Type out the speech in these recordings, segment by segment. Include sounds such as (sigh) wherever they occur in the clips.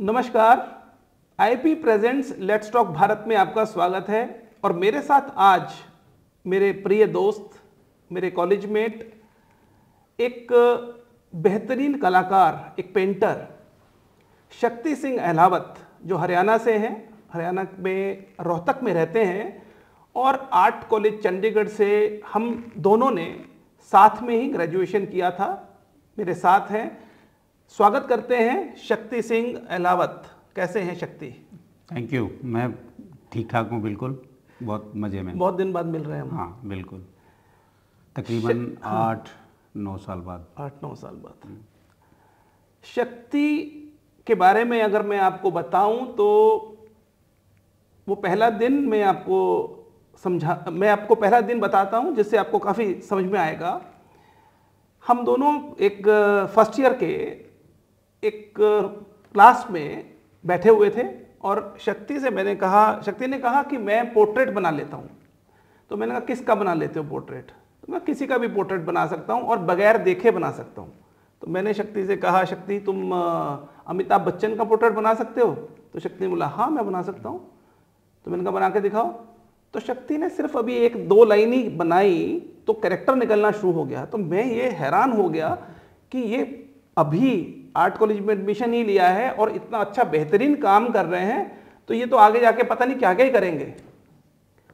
नमस्कार IP presents let's talk Bharat में आपका स्वागत है और मेरे साथ आज मेरे प्रिय दोस्त मेरे कॉलेज मेट एक बेहतरीन कलाकार एक पेंटर शक्ति सिंह अहलावत जो हरियाणा से हैं हरियाणा में रोहतक में रहते हैं और आर्ट कॉलेज चंडीगढ़ से हम दोनों ने साथ में ही ग्रेजुएशन किया था मेरे साथ हैं स्वागत करते हैं शक्ति सिंह अलावत कैसे हैं शक्ति थैंक यू मैं ठीक ठाक हूँ बिल्कुल बहुत मज़े में बहुत दिन बाद मिल रहे हैं हाँ बिल्कुल तकरीबन हाँ। आठ नौ साल बाद आठ नौ साल बाद शक्ति के बारे में अगर मैं आपको बताऊं तो वो पहला दिन मैं आपको समझा मैं आपको पहला दिन बताता हूं जिससे आपको काफ़ी समझ में आएगा हम दोनों एक फर्स्ट ईयर के एक क्लास में बैठे हुए थे और शक्ति से मैंने कहा शक्ति ने कहा कि मैं पोर्ट्रेट बना लेता हूँ तो मैंने कहा किसका बना लेते हो पोर्ट्रेट तो मैं किसी का भी पोर्ट्रेट बना सकता हूँ और बगैर देखे बना सकता हूँ तो मैंने शक्ति से कहा शक्ति तुम अमिताभ बच्चन का पोर्ट्रेट बना सकते हो तो शक्ति ने बोला हाँ मैं बना सकता हूँ तो मैंने कहा बना के दिखाओ तो शक्ति ने सिर्फ अभी एक दो लाइन ही बनाई तो करेक्टर निकलना शुरू हो गया तो मैं ये हैरान हो गया कि ये अभी आर्ट कॉलेज में एडमिशन ही लिया है और इतना अच्छा बेहतरीन काम कर रहे हैं तो ये तो आगे जाके पता नहीं क्या क्या ही करेंगे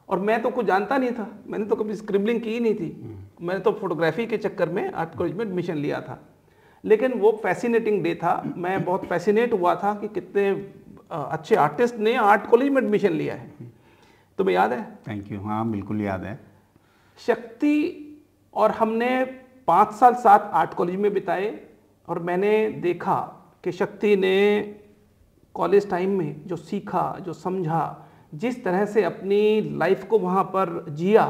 और मैं तो कुछ जानता नहीं था मैंने तो कभी स्क्रिबलिंग की ही नहीं थी हम्म। मैंने तो फोटोग्राफी के चक्कर में आर्ट कॉलेज में एडमिशन लिया था लेकिन वो फैसिनेटिंग डे था मैं बहुत फैसिनेट हुआ था कि कितने अच्छे आर्टिस्ट ने आर्ट कॉलेज में एडमिशन लिया है तुम्हें याद है थैंक यू हाँ बिल्कुल याद है शक्ति और हमने पाँच साल सात आर्ट कॉलेज में बिताए और मैंने देखा कि शक्ति ने कॉलेज टाइम में जो सीखा जो समझा जिस तरह से अपनी लाइफ को वहाँ पर जिया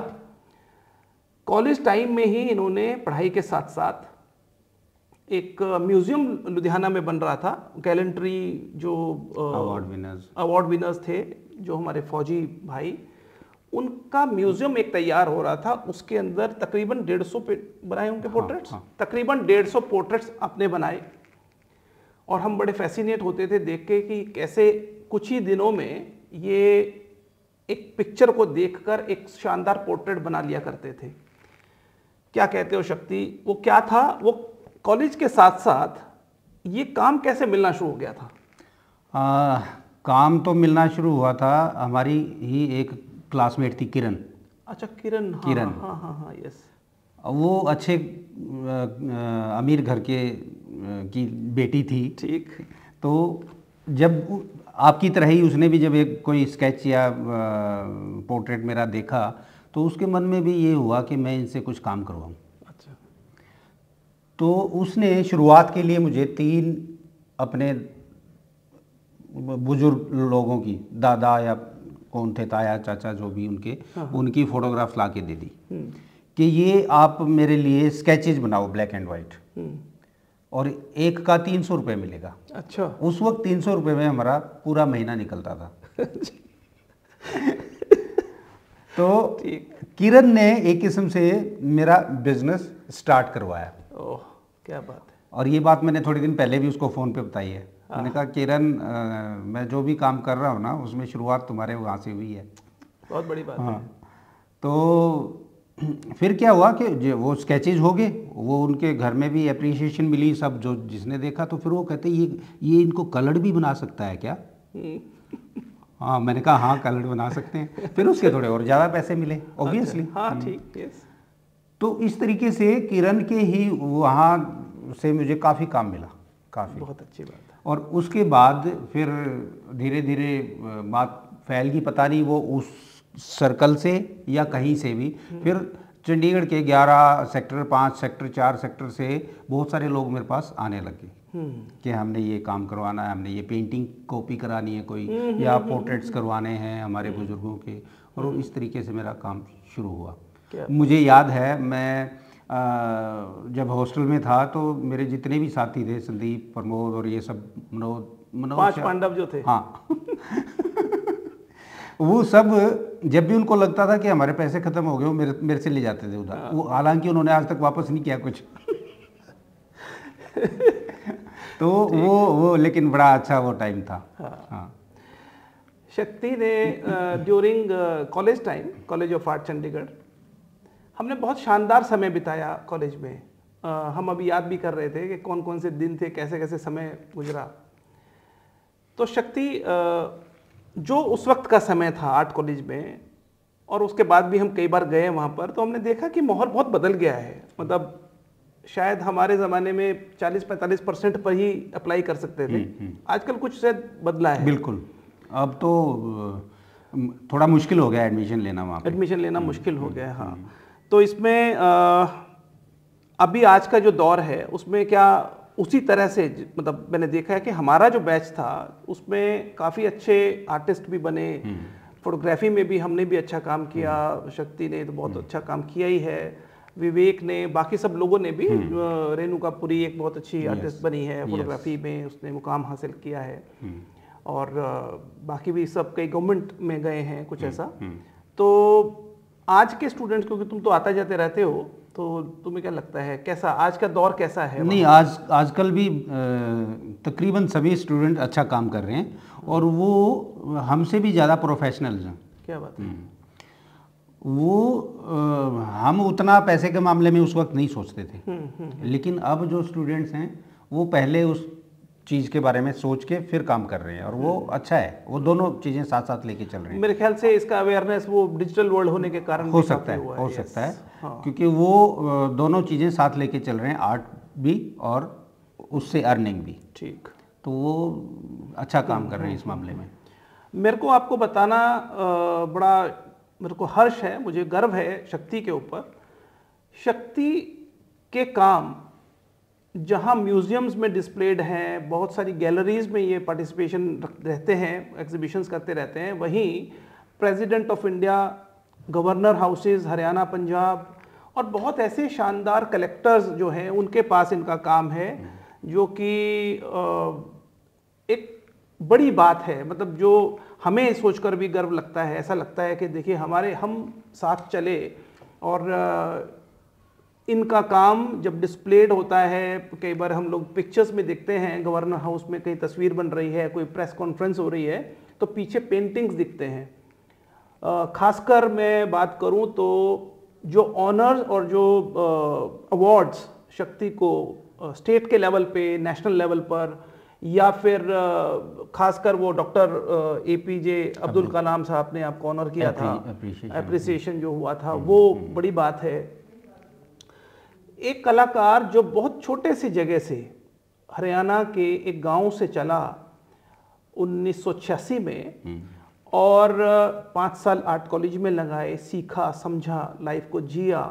कॉलेज टाइम में ही इन्होंने पढ़ाई के साथ साथ एक म्यूजियम लुधियाना में बन रहा था गैलेंट्री जो अवार्ड विनर्स अवार्ड विनर्स थे जो हमारे फौजी भाई उनका म्यूजियम एक तैयार हो रहा था उसके अंदर तकरीबन डेढ़ सौ बनाए उनके हाँ, पोर्ट्रेट्स हाँ. तकरीबन डेढ़ सौ पोर्ट्रेट्स अपने बनाए और हम बड़े फैसिनेट होते थे देख के कि कैसे कुछ ही दिनों में ये एक पिक्चर को देखकर एक शानदार पोर्ट्रेट बना लिया करते थे क्या कहते हो शक्ति वो क्या था वो कॉलेज के साथ साथ ये काम कैसे मिलना शुरू हो गया था आ, काम तो मिलना शुरू हुआ था हमारी ही एक क्लासमेट थी किरण अच्छा किरण हाँ, किरण हाँ हाँ हाँ यस हाँ, वो अच्छे आ, अमीर घर के की बेटी थी ठीक तो जब आपकी तरह ही उसने भी जब एक कोई स्केच या पोर्ट्रेट मेरा देखा तो उसके मन में भी ये हुआ कि मैं इनसे कुछ काम करवाऊँ तो उसने शुरुआत के लिए मुझे तीन अपने बुजुर्ग लोगों की दादा या कौन थे ताया चाचा जो भी उनके हाँ। उनकी फ़ोटोग्राफ ला के दे दी हम्म। कि ये आप मेरे लिए स्केचेज बनाओ ब्लैक एंड वाइट और एक का तीन सौ रुपये मिलेगा अच्छा उस वक्त तीन सौ रुपये में हमारा पूरा महीना निकलता था (laughs) तो किरण ने एक किस्म से मेरा बिजनेस स्टार्ट करवाया ओह क्या बात है और ये बात मैंने थोड़े दिन पहले भी उसको फ़ोन पे बताई है हाँ। मैंने कहा किरण मैं जो भी काम कर रहा हूँ ना उसमें शुरुआत तुम्हारे वहाँ से हुई है बहुत बड़ी बात हाँ तो फिर क्या हुआ कि वो स्केचेज हो गए वो उनके घर में भी अप्रिसिएशन मिली सब जो जिसने देखा तो फिर वो कहते ये ये इनको कलर भी बना सकता है क्या (laughs) हाँ मैंने कहा हाँ कलर बना सकते हैं फिर उसके थोड़े और ज़्यादा पैसे मिले ऑब्वियसली अच्छा। हाँ हम्म। ठीक यस तो इस तरीके से किरण के ही वहाँ से मुझे काफ़ी काम मिला काफ़ी बहुत अच्छी बात है और उसके बाद फिर धीरे धीरे बात फैल गई पता नहीं वो उस सर्कल से या कहीं से भी हम्म। फिर चंडीगढ़ के 11 सेक्टर 5 सेक्टर 4 सेक्टर से बहुत सारे लोग मेरे पास आने लगे हम्म। कि हमने ये काम करवाना है हमने ये पेंटिंग कॉपी करानी है कोई हम्म, या पोर्ट्रेट्स करवाने हैं हमारे बुज़ुर्गों के और इस तरीके से मेरा काम शुरू हुआ क्या? मुझे याद है मैं आ, जब हॉस्टल में था तो मेरे जितने भी साथी थे संदीप प्रमोद और ये सब मनोद मनोद पांच पांडव जो थे हाँ वो सब जब भी उनको लगता था कि हमारे पैसे खत्म हो गए वो मेरे मेरे से ले जाते थे उधर हाँ। वो हालांकि उन्होंने आज तक वापस नहीं किया कुछ तो (laughs) वो वो लेकिन बड़ा अच्छा वो टाइम था हाँ, हाँ। शक्ति ने during college time college of art Chandigarh हमने बहुत शानदार समय बिताया कॉलेज में आ, हम अभी याद भी कर रहे थे कि कौन कौन से दिन थे कैसे कैसे समय गुजरा तो शक्ति जो उस वक्त का समय था आर्ट कॉलेज में और उसके बाद भी हम कई बार गए वहाँ पर तो हमने देखा कि माहौल बहुत बदल गया है मतलब शायद हमारे ज़माने में 40-45 परसेंट पर ही अप्लाई कर सकते थे हम्म, हम्म। आजकल कुछ शायद बदला है बिल्कुल अब तो थोड़ा मुश्किल हो गया एडमिशन लेना वहाँ एडमिशन लेना मुश्किल हो हम्म, गया हाँ तो इसमें अभी आज का जो दौर है उसमें क्या उसी तरह से मतलब मैंने देखा है कि हमारा जो बैच था उसमें काफ़ी अच्छे आर्टिस्ट भी बने हम्म। फोटोग्राफी में भी हमने भी अच्छा काम किया हम्म। शक्ति ने तो बहुत हम्म। अच्छा काम किया ही है विवेक ने बाकी सब लोगों ने भी रेणुका पुरी एक बहुत अच्छी आर्टिस्ट बनी है फोटोग्राफी में उसने मुकाम हासिल किया है और बाकी भी सब कई गवर्नमेंट में गए हैं कुछ ऐसा तो आज के स्टूडेंट्स क्योंकि तुम तो आते जाते रहते हो तो तुम्हें क्या लगता है कैसा आज का दौर कैसा है नहीं आज आजकल भी तकरीबन सभी स्टूडेंट अच्छा काम कर रहे हैं और वो हमसे भी ज़्यादा प्रोफेशनल हैं क्या बात है हम्म। वो हम उतना पैसे के मामले में उस वक्त नहीं सोचते थे हम्म, हम्म, लेकिन अब जो स्टूडेंट्स हैं वो पहले उस चीज़ के बारे में सोच के फिर काम कर रहे हैं और वो हम्म। अच्छा है वो दोनों चीज़ें साथ साथ लेके चल रही हैं मेरे ख्याल से इसका अवेयरनेस वो डिजिटल वर्ल्ड होने के कारण हो सकता है हो सकता है हाँ। क्योंकि वो दोनों चीज़ें साथ लेके चल रहे हैं आर्ट भी और उससे अर्निंग भी ठीक तो वो अच्छा काम कर रहे हैं हम्म, इस हम्म, मामले में मेरे को आपको बताना बड़ा मेरे को हर्ष है मुझे गर्व है शक्ति के ऊपर शक्ति के काम जहाँ म्यूज़ियम्स में डिस्प्लेड हैं बहुत सारी गैलरीज में ये पार्टिसिपेशन रहते हैं एग्जीबिशंस करते रहते हैं वहीं president of India governor houses Haryana Punjab और बहुत ऐसे शानदार कलेक्टर्स जो हैं उनके पास इनका काम है जो कि एक बड़ी बात है मतलब जो हमें सोचकर भी गर्व लगता है ऐसा लगता है कि देखिए हमारे हम साथ चले और इनका काम जब डिस्प्लेड होता है कई बार हम लोग पिक्चर्स में देखते हैं गवर्नर हाउस में कहीं तस्वीर बन रही है कोई प्रेस कॉन्फ्रेंस हो रही है तो पीछे पेंटिंग्स दिखते हैं खासकर मैं बात करूं तो जो ऑनर्स और जो अवार्ड्स शक्ति को स्टेट के लेवल पे नेशनल लेवल पर या फिर खासकर वो doctor A P J Abdul Kalam साहब ने आपको ऑनर किया था अप्रिसिएशन जो हुआ था हम्म, वो हम्म, हम्म। बड़ी बात है एक कलाकार जो बहुत छोटे से जगह से हरियाणा के एक गांव से चला उन्नीस में हम्म। और पाँच साल आर्ट कॉलेज में लगाए सीखा समझा लाइफ को जिया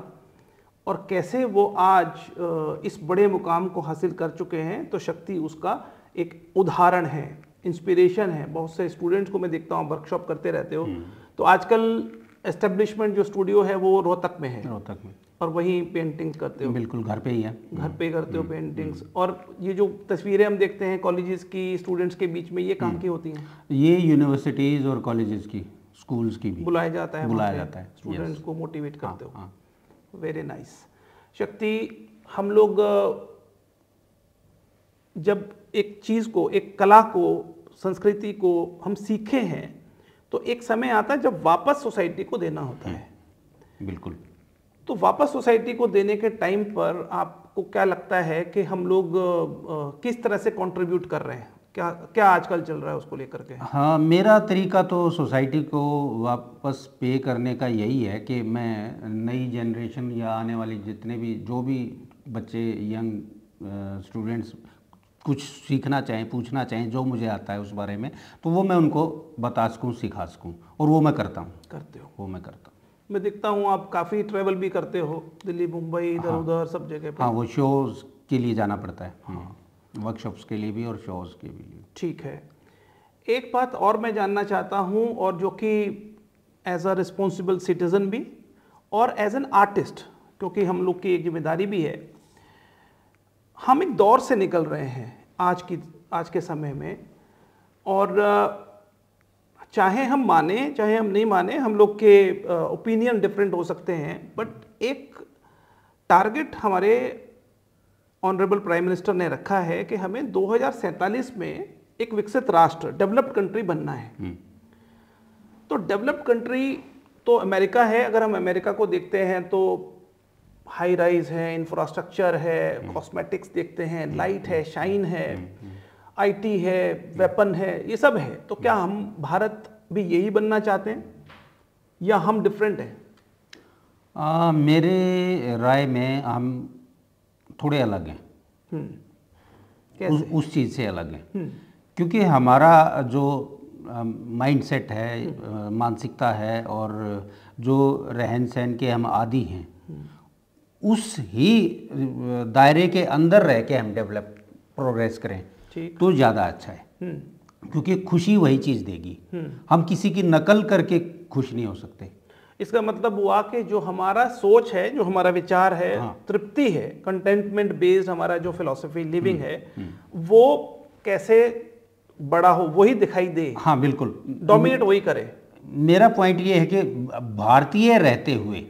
और कैसे वो आज इस बड़े मुकाम को हासिल कर चुके हैं तो शक्ति उसका एक उदाहरण है इंस्पिरेशन है बहुत से स्टूडेंट्स को मैं देखता हूँ वर्कशॉप करते रहते हो हम्म। तो आजकल एस्टेब्लिशमेंट जो स्टूडियो है वो रोहतक में है रोहतक में और वही पेंटिंग्स करते हो बिल्कुल घर पे ही है घर पे करते हो पेंटिंग्स हम्म। हम्म। और ये जो तस्वीरें हम देखते हैं कॉलेजेस की स्टूडेंट्स के बीच में ये काम हम्म। की होती हैं ये यूनिवर्सिटीज़ और कॉलेजेस की स्कूल्स की भी बुलाया जाता है बुलाया जाता है स्टूडेंट्स को मोटिवेट हाँ, करते हो वेरी हाँ। नाइस शक्ति हम लोग जब एक चीज़ को एक कला को संस्कृति को हम सीखे हैं तो एक समय आता है जब वापस सोसाइटी को देना होता है बिल्कुल तो वापस सोसाइटी को देने के टाइम पर आपको क्या लगता है कि हम लोग किस तरह से कंट्रीब्यूट कर रहे हैं क्या क्या आजकल चल रहा है उसको लेकर के हाँ मेरा तरीका तो सोसाइटी को वापस पे करने का यही है कि मैं नई जनरेशन या आने वाली जितने भी जो भी बच्चे यंग स्टूडेंट्स कुछ सीखना चाहें पूछना चाहें जो मुझे आता है उस बारे में तो वो मैं उनको बता सकूँ सिखा सकूँ और वो मैं करता हूँ करते हो वो मैं करता हूँ मैं देखता हूँ आप काफ़ी ट्रैवल भी करते हो दिल्ली मुंबई हाँ। इधर हाँ, उधर सब जगह पर हाँ वो शोज़ के लिए जाना पड़ता है हाँ वर्कशॉप्स के लिए भी और शोज़ के लिए ठीक है एक बात और मैं जानना चाहता हूँ और जो कि एज अ रिस्पॉन्सिबल सिटीज़न भी और एज एन आर्टिस्ट क्योंकि हम लोग की एक जिम्मेदारी भी है हम एक दौर से निकल रहे हैं आज की आज के समय में और चाहे हम माने चाहे हम नहीं माने हम लोग के ओपिनियन डिफरेंट हो सकते हैं बट एक टारगेट हमारे ऑनरेबल प्राइम मिनिस्टर ने रखा है कि हमें 2047 में एक विकसित राष्ट्र डेवलप्ड कंट्री बनना है हम्म। तो डेवलप्ड कंट्री तो अमेरिका है अगर हम अमेरिका को देखते हैं तो हाई राइज है इंफ्रास्ट्रक्चर है कॉस्मेटिक्स हम्म। देखते हैं लाइट हम्म। है शाइन है आईटी है वेपन है ये सब है तो क्या हम भारत भी यही बनना चाहते हैं या हम डिफरेंट हैं आ, मेरे राय में हम थोड़े अलग हैं हम्म। उस, उस चीज़ से अलग हैं हम्म। क्योंकि हमारा जो माइंडसेट है मानसिकता है और जो रहन सहन के हम आदि हैं हम्म। उस ही दायरे के अंदर रह के हम डेवलप प्रोग्रेस करें तो ज़्यादा अच्छा है हम्म। क्योंकि खुशी वही चीज़ देगी हम्म। हम किसी की नकल करके खुश नहीं हो सकते इसका मतलब हुआ कि जो हमारा सोच है जो हमारा विचार है हाँ। तृप्ति है कंटेंटमेंट बेस्ड हमारा जो फिलोसफी लिविंग हम्म। है वो कैसे बड़ा हो वही दिखाई दे हाँ बिल्कुल डोमिनेट वही करे मेरा पॉइंट ये है कि भारतीय रहते हुए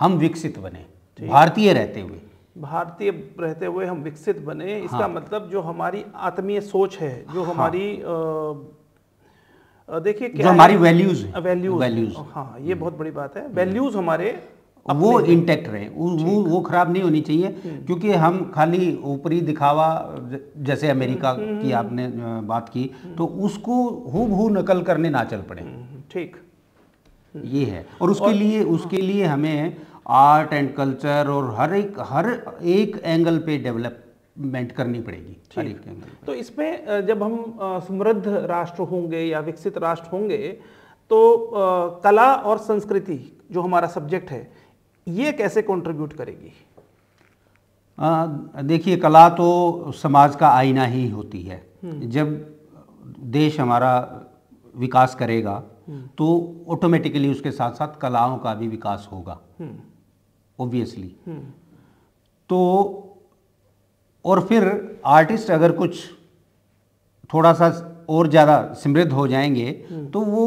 हम विकसित बने भारतीय रहते हुए भारतीय रहते हुए हम विकसित बने हाँ। इसका मतलब जो हमारी आत्मीय सोच है जो हाँ। हमारी देखिए क्या जो हमारी वैल्यूज वैल्यूज वैल्यूज हाँ ये हम्म। बहुत बड़ी बात है वैल्यूज हम्म। हमारे वो इंटेक्ट रहे वो वो खराब नहीं होनी चाहिए हम्म। क्योंकि हम खाली ऊपरी दिखावा जैसे अमेरिका की आपने बात की तो उसको हूबहू नकल करने ना चल पड़े ठीक ये है और उसके और, लिए उसके लिए हमें आर्ट एंड कल्चर और हर एक हर एक एंगल पे डेवलपमेंट करनी पड़ेगी हर एक एंगल तो इसमें जब हम समृद्ध राष्ट्र होंगे या विकसित राष्ट्र होंगे तो कला और संस्कृति जो हमारा सब्जेक्ट है ये कैसे कंट्रीब्यूट करेगी देखिए कला तो समाज का आईना ही होती है हम्म। जब देश हमारा विकास करेगा हम्म। तो ऑटोमेटिकली उसके साथ साथ कलाओं का भी विकास होगा हम्म। ऑब्वियसली तो और फिर आर्टिस्ट अगर कुछ थोड़ा सा और ज़्यादा समृद्ध हो जाएंगे तो वो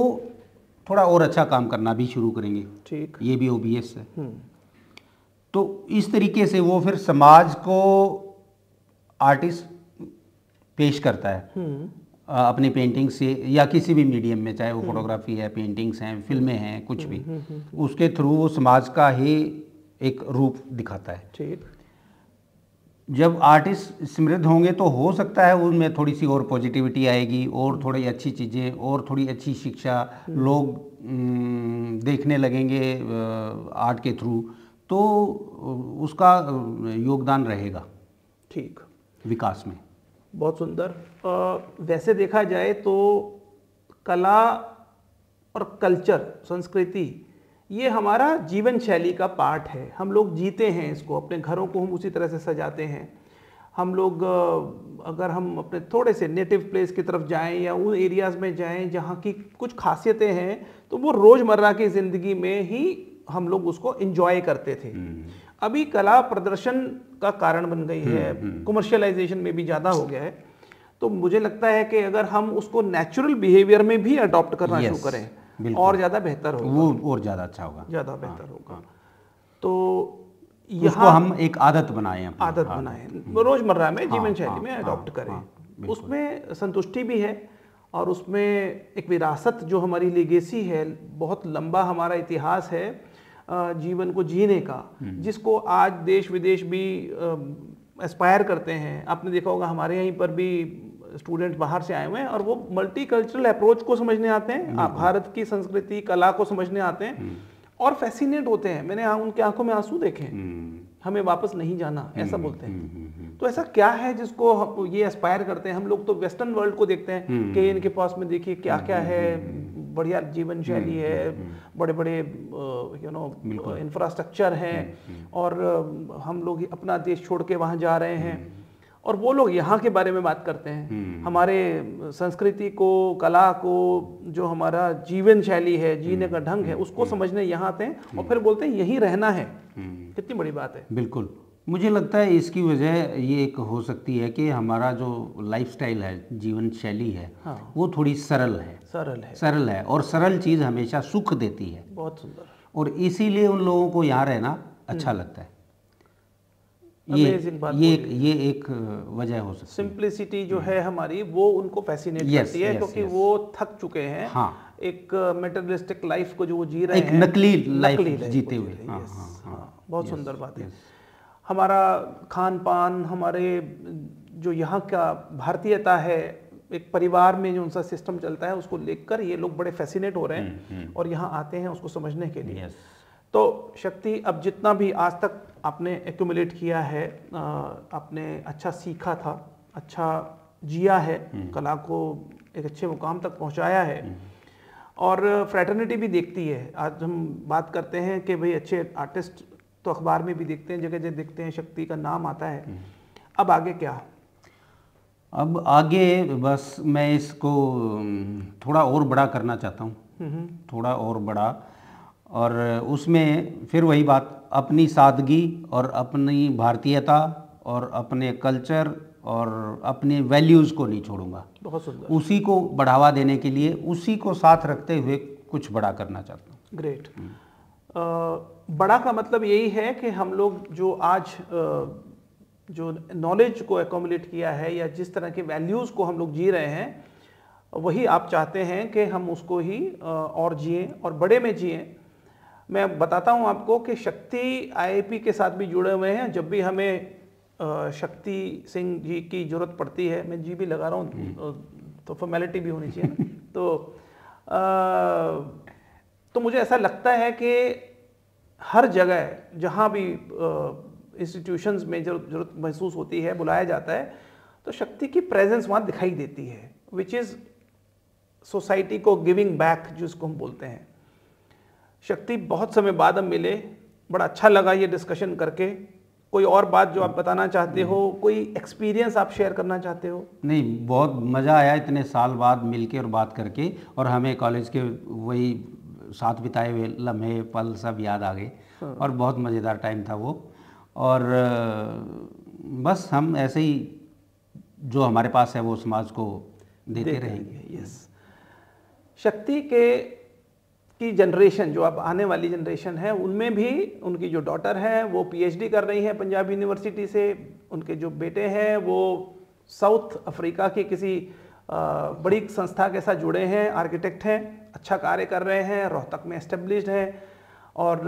थोड़ा और अच्छा काम करना भी शुरू करेंगे ठीक ये भी ओबीएस है हम्म। तो इस तरीके से वो फिर समाज को आर्टिस्ट पेश करता है हम्म। अपनी पेंटिंग से या किसी भी मीडियम में चाहे वो फोटोग्राफी हम्म। है पेंटिंग्स हैं फिल्में हैं कुछ भी उसके थ्रू वो समाज का ही एक रूप दिखाता है ठीक जब आर्टिस्ट समृद्ध होंगे तो हो सकता है उनमें थोड़ी सी और पॉजिटिविटी आएगी और थोड़ी अच्छी चीज़ें और थोड़ी अच्छी शिक्षा हम्म। लोग हम्म, देखने लगेंगे आर्ट के थ्रू तो उसका योगदान रहेगा ठीक विकास में बहुत सुंदर वैसे देखा जाए तो कला और कल्चर संस्कृति ये हमारा जीवन शैली का पार्ट है हम लोग जीते हैं इसको अपने घरों को हम उसी तरह से सजाते हैं हम लोग अगर हम अपने थोड़े से नेटिव प्लेस की तरफ जाएं या उन एरियाज़ में जाएं जहाँ की कुछ खासियतें हैं तो वो रोज़मर्रा की ज़िंदगी में ही हम लोग उसको इन्जॉय करते थे हम्म। अभी कला प्रदर्शन का कारण बन गई है कमर्शलाइजेशन हम्म, हम्म। में भी ज़्यादा हो गया है तो मुझे लगता है कि अगर हम उसको नेचुरल बिहेवियर में भी अडॉप्ट करना शुरू करें और ज़्यादा बेहतर होगा वो और ज़्यादा अच्छा होगा ज़्यादा हाँ, बेहतर हाँ। होगा तो यहाँ हम एक आदत बनाए आदत हाँ। बनाए हम्म। रोज़मर्रा में जीवन शैली में अडॉप्ट करें उसमें संतुष्टि भी है और उसमें एक विरासत जो हमारी लेगेसी है बहुत लंबा हमारा इतिहास है जीवन को जीने का हम्म। जिसको आज देश विदेश भी एस्पायर करते हैं आपने देखा होगा हमारे यहीं पर भी स्टूडेंट बाहर से आए हुए हैं और वो मल्टीकल्चरल अप्रोच को समझने आते हैं आप भारत की संस्कृति कला को समझने आते हैं हम्म। और फैसिनेट होते हैं मैंने उनकी आंखों में आंसू देखे हम्म। हमें वापस नहीं जाना ऐसा हम्म, बोलते हैं तो ऐसा क्या है जिसको ये एस्पायर करते हैं हम लोग तो वेस्टर्न वर्ल्ड को देखते हैं कि इनके पास में देखिए क्या क्या है बढ़िया जीवन शैली है बड़े बड़े यू नो इंफ्रास्ट्रक्चर हैं और हम लोग अपना देश छोड़ के वहाँ जा रहे हैं और वो लोग यहाँ के बारे में बात करते हैं हम्म। हमारे संस्कृति को कला को जो हमारा जीवन शैली है जीने का हम्म। ढंग है उसको हम्म। समझने यहाँ आते हैं और फिर बोलते हैं यहीं रहना है कितनी बड़ी बात है बिल्कुल मुझे लगता है इसकी वजह ये एक हो सकती है कि हमारा जो लाइफस्टाइल है जीवन शैली है हाँ। वो थोड़ी सरल है सरल है सरल है और सरल चीज़ हमेशा सुख देती है बहुत सुंदर और इसीलिए उन लोगों को यहाँ रहना अच्छा लगता है ये बात ये ये एक वजह हो सकती है सिंप्लिसिटी जो है हमारी वो उनको फैसिनेट yes, करती है yes, क्योंकि yes. वो थक चुके हैं हाँ एक मेटरलिस्टिक लाइफ को जो वो जी रहे एक हैं नकली लाइफ जीते हुए हाँ, हाँ, हाँ, बहुत सुंदर बात है हमारा खान पान हमारे जो यहाँ का भारतीयता है एक परिवार में जो उनका सिस्टम चलता है उसको लेकर ये लोग बड़े फैसिनेट हो रहे हैं हम्म, हम्म। और यहाँ आते हैं उसको समझने के लिए तो शक्ति अब जितना भी आज तक आपने एक्यूमुलेट किया है आपने अच्छा सीखा था अच्छा जिया है हम्म। कला को एक अच्छे मुकाम तक पहुंचाया है हम्म। और फ्रैटर्निटी भी देखती है आज हम बात करते हैं कि भाई अच्छे आर्टिस्ट तो अखबार में भी देखते हैं जगह जगह देखते हैं शक्ति का नाम आता है हम्म। अब आगे क्या अब आगे बस मैं इसको थोड़ा और बड़ा करना चाहता हूँ थोड़ा और बड़ा और उसमें फिर वही बात अपनी सादगी और अपनी भारतीयता और अपने कल्चर और अपने वैल्यूज़ को नहीं छोड़ूंगा बहुत सुंदर उसी को बढ़ावा देने के लिए उसी को साथ रखते हुए कुछ बड़ा करना चाहता हूँ ग्रेट हम्म। बड़ा का मतलब यही है कि हम लोग जो आज जो नॉलेज को एकोमोलेट किया है या जिस तरह के वैल्यूज़ को हम लोग जी रहे हैं वही आप चाहते हैं कि हम उसको ही और जिए और बड़े में जिए मैं बताता हूं आपको कि शक्ति आईआईपी के साथ भी जुड़े हुए हैं जब भी हमें शक्ति सिंह जी की ज़रूरत पड़ती है मैं जी भी लगा रहा हूँ हम्म। तो फॉर्मेलिटी भी होनी चाहिए (laughs) तो आ, तो मुझे ऐसा लगता है कि हर जगह जहाँ भी इंस्टीट्यूशंस में जरूरत महसूस होती है बुलाया जाता है तो शक्ति की प्रेजेंस वहाँ दिखाई देती है विच इज़ सोसाइटी को गिविंग बैक जिसको हम बोलते हैं शक्ति बहुत समय बाद हम मिले बड़ा अच्छा लगा ये डिस्कशन करके कोई और बात जो आप बताना चाहते हो कोई एक्सपीरियंस आप शेयर करना चाहते हो नहीं बहुत मज़ा आया इतने साल बाद मिलके और बात करके और हमें कॉलेज के वही साथ बिताए हुए लम्हे पल सब याद आ गए हाँ। और बहुत मज़ेदार टाइम था वो और बस हम ऐसे ही जो हमारे पास है वो समाज को देते रहेंगे यस शक्ति के की जनरेशन जो अब आने वाली जनरेशन है उनमें भी उनकी जो डॉटर है वो पीएचडी कर रही है पंजाब यूनिवर्सिटी से उनके जो बेटे हैं वो साउथ अफ्रीका के किसी बड़ी संस्था के साथ जुड़े हैं आर्किटेक्ट हैं अच्छा कार्य कर रहे हैं रोहतक में इस्टेब्लिश्ड हैं और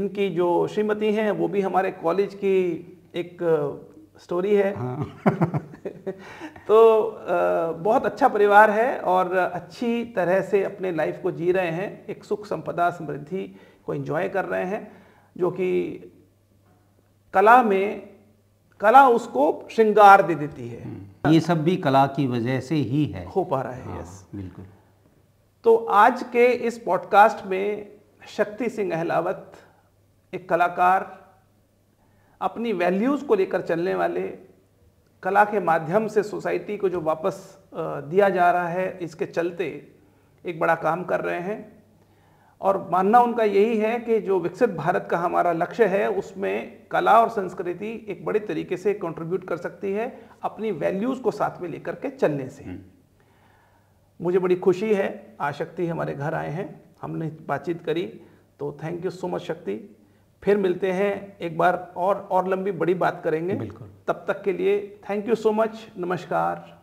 इनकी जो श्रीमती हैं वो भी हमारे कॉलेज की एक स्टोरी है हाँ। (laughs) (laughs) तो बहुत अच्छा परिवार है और अच्छी तरह से अपने लाइफ को जी रहे हैं एक सुख संपदा समृद्धि को एंजॉय कर रहे हैं जो कि कला में कला उसको श्रृंगार दे देती है ये सब भी कला की वजह से ही है हो पा रहा है हाँ, यस बिल्कुल तो आज के इस पॉडकास्ट में शक्ति सिंह अहलावत एक कलाकार अपनी वैल्यूज़ को लेकर चलने वाले कला के माध्यम से सोसाइटी को जो वापस दिया जा रहा है इसके चलते एक बड़ा काम कर रहे हैं और मानना उनका यही है कि जो विकसित भारत का हमारा लक्ष्य है उसमें कला और संस्कृति एक बड़े तरीके से कंट्रीब्यूट कर सकती है अपनी वैल्यूज़ को साथ में लेकर के चलने से हम्म। मुझे बड़ी खुशी है आशक्ति शक्ति हमारे घर आए हैं हमने बातचीत करी तो थैंक यू सो मच शक्ति फिर मिलते हैं एक बार और और लंबी बड़ी बात करेंगे बिल्कुल तब तक के लिए थैंक यू सो मच नमस्कार